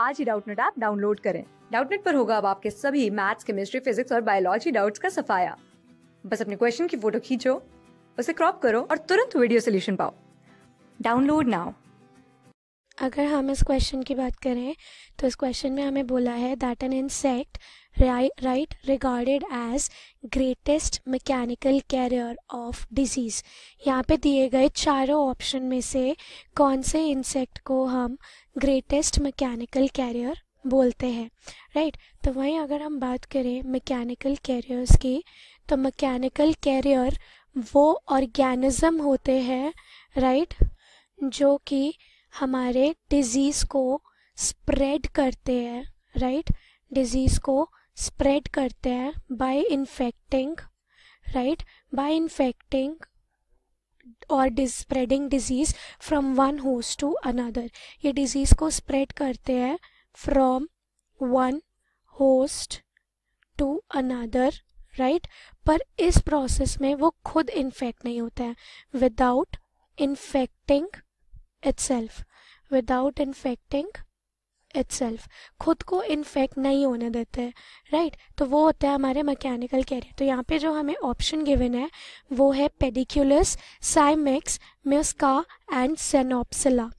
आज ही Doubtnut app download करें डाउटनेट पर होगा अब आपके सभी मैथ्स केमिस्ट्री फिजिक्स और बायोलॉजी डाउट्स का सफाया बस अपने क्वेश्चन की फोटो खींचो उसे क्रॉप करो और तुरंत वीडियो सोल्यूशन पाओ डाउनलोड नाउ अगर हम इस क्वेश्चन की बात करें तो इस क्वेश्चन में हमें बोला है that an insect right regarded as greatest mechanical carrier of disease यहाँ पे दिए गए चारों ऑप्शन में से कौन से इंसेक्ट को हम greatest mechanical carrier बोलते हैं राइट right? तो वहीं अगर हम बात करें मैकेनिकल कैरियर्स की तो मैकेनिकल कैरियर वो ऑर्गेनिज्म होते हैं राइट right? जो कि हमारे डिजीज़ को स्प्रेड करते हैं राइट right? डिजीज़ को स्प्रेड करते हैं by infecting right by infecting और spreading disease from one host to another ये डिजीज़ को स्प्रेड करते हैं फ्रॉम वन होस्ट टू अनदर राइट पर इस प्रोसेस में वो खुद इन्फेक्ट नहीं होता है without infecting itself without infecting itself खुद को इन्फेक्ट नहीं होने देते राइट right? तो वो होता है हमारे मैकेनिकल कैरियर तो यहाँ पे जो हमें ऑप्शन गिवन है वो है पेडिक्यूलस साइमिक्स म्यूस्का एंड सेनोप्सिला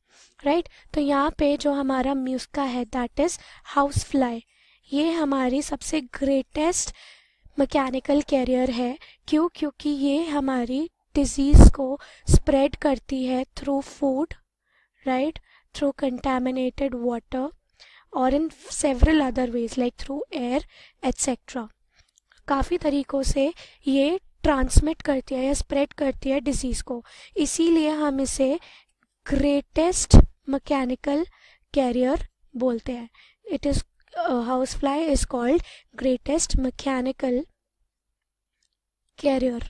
राइट तो यहाँ पे जो हमारा म्यूस्का है दैट इज हाउस फ्लाई ये हमारी सबसे ग्रेटेस्ट मैकेनिकल कैरियर है क्यों क्योंकि ये हमारी डिजीज़ को स्प्रेड करती है through food right through contaminated water और in several other ways like through air etcetera काफ़ी तरीक़ों से ये ट्रांसमिट करती है या स्प्रेड करती है डिजीज़ को इसीलिए हम इसे ग्रेटेस्ट मकैनिकल कैरियर बोलते हैं it is house fly is called greatest mechanical carrier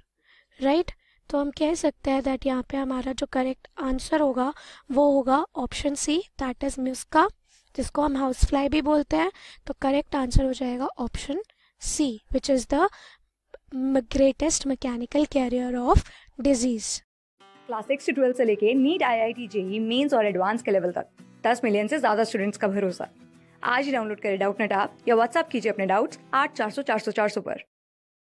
right तो हम कह सकते हैं दैट यहाँ पे हमारा जो करेक्ट आंसर होगा वो होगा ऑप्शन सी दैट इज़ म्यूस्का जिसको हम हाउस फ्लाई भी बोलते हैं तो करेक्ट आंसर हो जाएगा option C which is the greatest mechanical carrier of disease class six से ट्वेल्थ से लेके NEET I I T JEE mains और एडवांस के लेवल तक दस मिलियन से ज्यादा स्टूडेंट्स का भरोसा आज ही डाउनलोड करें डाउट नेट आप या व्हाट्सअप कीजिए अपने डाउट्स आठ चार सौ चार सौ चार सौ पर